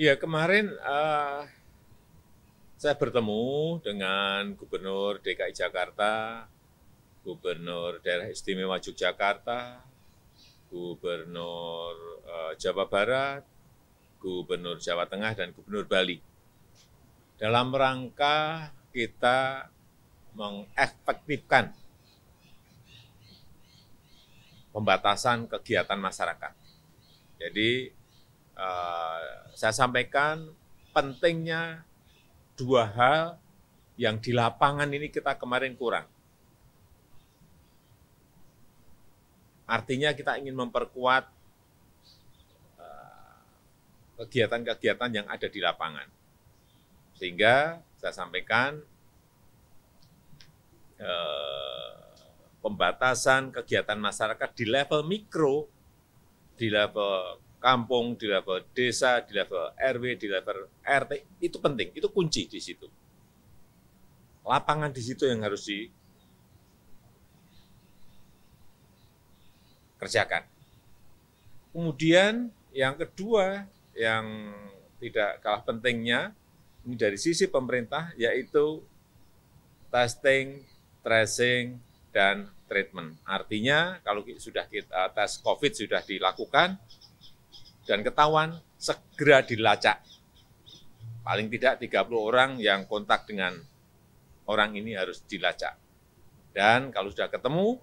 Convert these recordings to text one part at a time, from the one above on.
Ya kemarin uh, saya bertemu dengan Gubernur DKI Jakarta, Gubernur Daerah Istimewa Yogyakarta, Gubernur uh, Jawa Barat, Gubernur Jawa Tengah, dan Gubernur Bali. Dalam rangka kita mengefektifkan pembatasan kegiatan masyarakat. Jadi Eh, saya sampaikan pentingnya dua hal yang di lapangan ini kita kemarin kurang. Artinya kita ingin memperkuat eh, kegiatan-kegiatan yang ada di lapangan. Sehingga saya sampaikan eh, pembatasan kegiatan masyarakat di level mikro, di level kampung, di level desa, di level RW, di level RT, itu penting, itu kunci di situ. Lapangan di situ yang harus dikerjakan. Kemudian yang kedua, yang tidak kalah pentingnya, ini dari sisi pemerintah, yaitu testing, tracing, dan treatment. Artinya kalau sudah kita tes COVID sudah dilakukan, dan ketahuan, segera dilacak. Paling tidak 30 orang yang kontak dengan orang ini harus dilacak. Dan kalau sudah ketemu,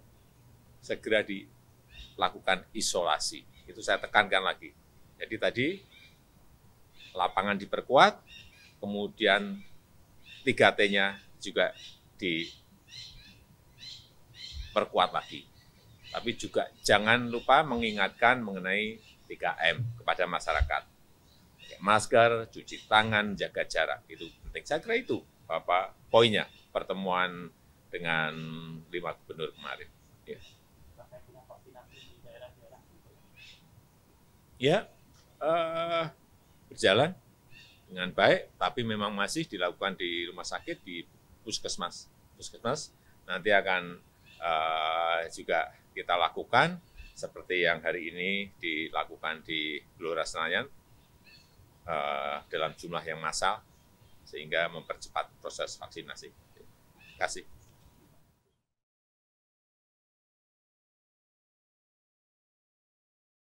segera dilakukan isolasi. Itu saya tekankan lagi. Jadi tadi lapangan diperkuat, kemudian 3T-nya juga diperkuat lagi. Tapi juga jangan lupa mengingatkan mengenai 3M kepada masyarakat. Pakai masker, cuci tangan, jaga jarak, itu penting. Saya kira itu apa poinnya pertemuan dengan lima gubernur kemarin. Ya. Ya, uh, berjalan dengan baik, tapi memang masih dilakukan di rumah sakit, di puskesmas. Puskesmas nanti akan uh, juga kita lakukan seperti yang hari ini dilakukan di Gelora Senayan uh, dalam jumlah yang massal sehingga mempercepat proses vaksinasi. Terima kasih.